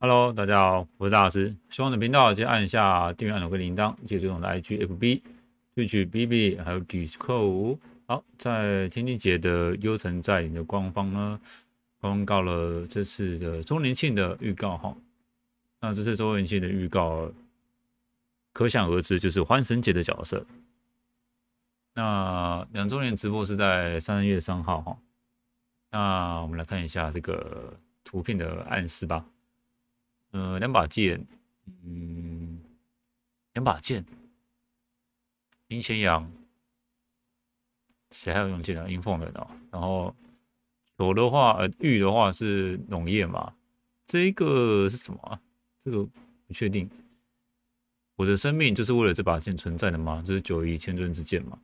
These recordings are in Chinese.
Hello，大家好，我是大师，希望的频道就按下订阅按钮跟铃铛，记得追踪我的 IG、FB、推去 BB 还有 Discord。好，在天帝节的优城在你的官方呢，公告了这次的周年庆的预告哈。那这次周年庆的预告，可想而知就是欢神节的角色。那两周年直播是在三月三号哈。那我们来看一下这个图片的暗示吧。呃，两把剑，嗯，两把剑，阴千阳，谁还要用剑啊？阴凤人哦。然后，球的话，呃，玉的话是农业嘛？这个是什么？这个不确定。我的生命就是为了这把剑存在的吗？就是九一千尊之剑嘛。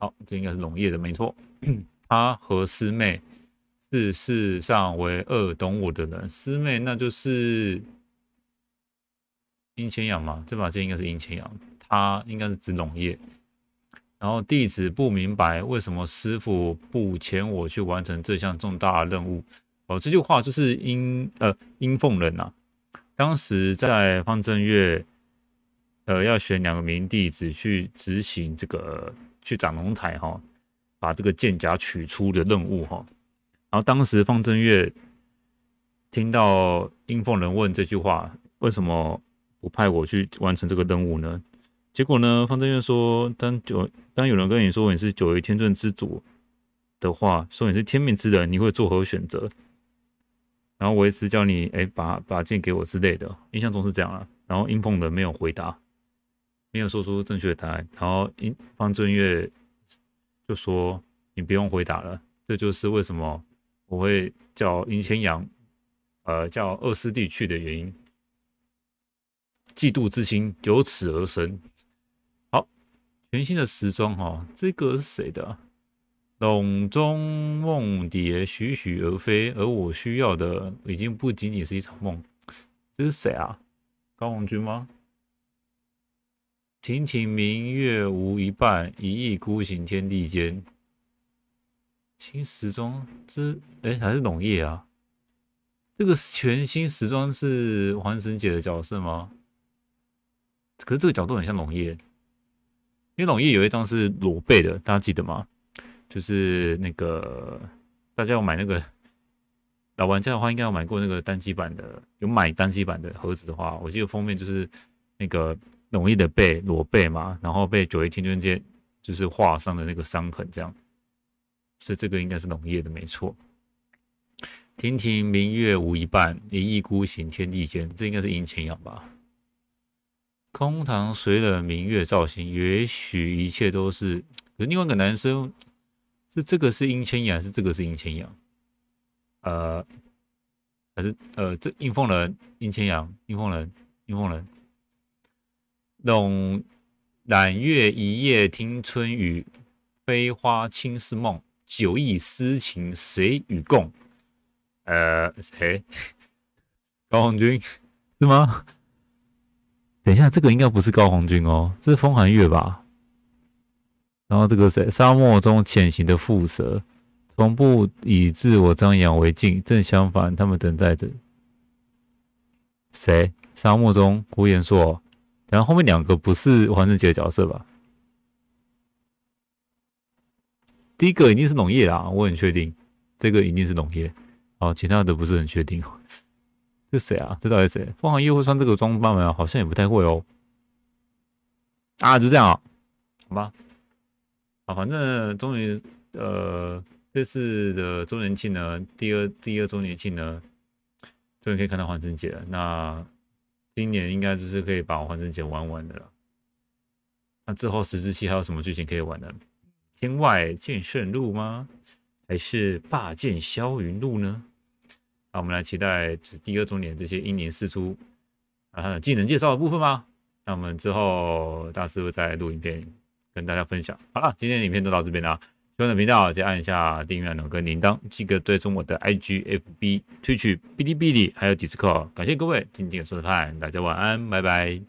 好，这应该是农业的，没错。他和师妹是世上唯二懂我的人，师妹那就是。阴千阳嘛，这把剑应该是阴千阳，他应该是指农业。然后弟子不明白为什么师傅不遣我去完成这项重大任务。哦，这句话就是阴呃阴凤人呐，当时在方正月，呃要选两个名弟子去执行这个去斩龙台哈，把这个剑甲取出的任务哈。然后当时方正月听到阴凤人问这句话，为什么？不派我去完成这个任务呢？结果呢？方正月说：“当九当有人跟你说你是九违天尊之主的话，说你是天命之人，你会作何选择？”然后我一直叫你哎，把把剑给我之类的。印象中是这样啊。然后殷凤的没有回答，没有说出正确的答案。然后殷方正月就说：“你不用回答了。”这就是为什么我会叫殷千阳，呃，叫二师弟去的原因。嫉妒之心由此而生。好，全新的时装哈，这个是谁的？笼中梦蝶徐徐而飞，而我需要的已经不仅仅是一场梦。这是谁啊？高红军吗？亭亭明月无一半，一意孤行天地间。新时装这哎还是农业啊？这个全新时装是黄神姐的角色吗？可是这个角度很像农业，因为农业有一张是裸背的，大家记得吗？就是那个大家要买那个老玩家的话，应该要买过那个单机版的。有买单机版的盒子的话，我记得封面就是那个农业的背裸背嘛，然后被九月天尊剑就是划上的那个伤痕，这样。所以这个应该是农业的没错。亭亭明月无一半，一意孤行天地间。这应该是银钱养吧。空堂谁了明月照心？也许一切都是。可是另外一个男生，是这个是阴千阳，是这个是阴千阳。呃，还是呃，这应凤人，阴千阳，应凤人，应凤人。懂揽月一夜听春雨，飞花轻似梦，酒意诗情谁与共？呃，谁？高红军是吗？等一下，这个应该不是高红军哦，这是风寒月吧？然后这个谁？沙漠中潜行的蝮蛇，从不以自我张扬为敬，正相反，他们等在这里。谁？沙漠中胡言硕。然后后面两个不是黄圣杰的角色吧？第一个一定是农业啦，我很确定，这个一定是农业。哦，其他的不是很确定是谁啊？这到底谁？凤凰又会穿这个装扮吗？好像也不太会哦。啊，就这样啊，好吧。啊，反正终于，呃，这次的周年庆呢，第二第二周年庆呢，终于可以看到黄圣杰了。那今年应该就是可以把黄圣杰玩完的了。那之后十之期还有什么剧情可以玩呢？天外剑圣路吗？还是霸剑霄云路呢？那我们来期待第二个重点，这些英年四出啊技能介绍的部分吧。那我们之后大师会再录影片跟大家分享。好了，今天的影片就到这边了。喜欢的频道记得按一下订阅按钮跟铃铛。记得对踪我的 IGFB、Twitch、哔哩哔哩还有 Discord，感谢各位今天的收看，大家晚安，拜拜。